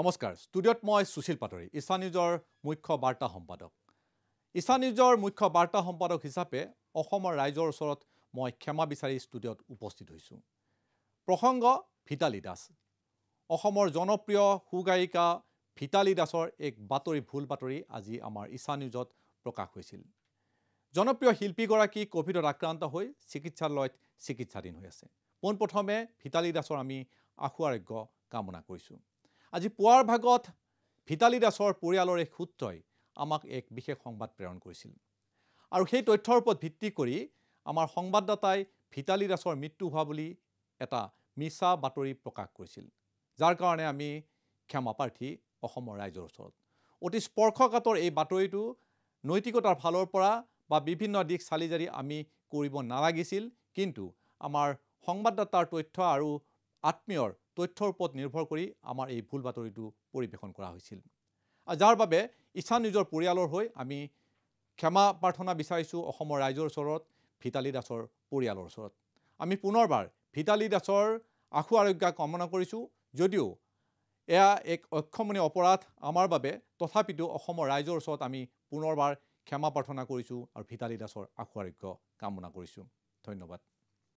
নমস্কাৰ ষ্টুডিঅ'ত মই সুশীল পাতৰি ইছা নিউজৰ মুখ্য বাৰ্তা সম্পাদক ইছা নিউজৰ মুখ্য বাৰ্তা সম্পাদক হিচাপে অসমৰ ৰাইজৰ ওচৰত মই ক্ষমা বিচাৰি ষ্টুডিঅ'ত উপস্থিত হৈছোঁ প্ৰসংগ ভিতালী দাস অসমৰ জনপ্ৰিয় সুগায়িকা ভিতালী দাসৰ এক বাতৰি ভুল বাতৰি আজি আমাৰ ইছা নিউজত প্ৰকাশ হৈছিল জনপ্ৰিয় শিল্পীগৰাকী ক'ভিডত আক্ৰান্ত হৈ চিকিৎসালয়ত চিকিৎসাধীন হৈ আছে পোনপ্ৰথমে ভিতালী দাসৰ আমি আশু আৰোগ্য কামনা কৰিছোঁ আজি পুৱাৰ ভাগত ভিতালী দাসৰ পৰিয়ালৰ এক সূত্ৰই আমাক এক বিশেষ সংবাদ প্ৰেৰণ কৰিছিল আৰু সেই তথ্যৰ ওপৰত ভিত্তি কৰি আমাৰ সংবাদদাতাই ভিতালী দাসৰ মৃত্যু হোৱা বুলি এটা মিছা বাতৰি প্ৰকাশ কৰিছিল যাৰ কাৰণে আমি ক্ষমা প্ৰাৰ্থী অসমৰ ৰাইজৰ ওচৰত অতি স্পৰ্শকাতৰ এই বাতৰিটো নৈতিকতাৰ ফালৰ পৰা বা বিভিন্ন দিশ চালি জাৰি আমি কৰিব নালাগিছিল কিন্তু আমাৰ সংবাদদাতাৰ তথ্য আৰু আত্মীয়ৰ তথ্যৰ ওপৰত নিৰ্ভৰ কৰি আমাৰ এই ভুল বাতৰিটো পৰিৱেশন কৰা হৈছিল আৰু যাৰ বাবে ইছান নিজৰ পৰিয়ালৰ হৈ আমি ক্ষমা প্ৰাৰ্থনা বিচাৰিছোঁ অসমৰ ৰাইজৰ ওচৰত ভিতালী দাসৰ পৰিয়ালৰ ওচৰত আমি পুনৰবাৰ ভিতালী দাসৰ আশু আৰোগ্য কামনা কৰিছোঁ যদিও এয়া এক অক্ষমণীয় অপৰাধ আমাৰ বাবে তথাপিতো অসমৰ ৰাইজৰ ওচৰত আমি পুনৰবাৰ ক্ষমা প্ৰাৰ্থনা কৰিছোঁ আৰু ভিতালী দাসৰ আশু আৰোগ্য কামনা কৰিছোঁ ধন্যবাদ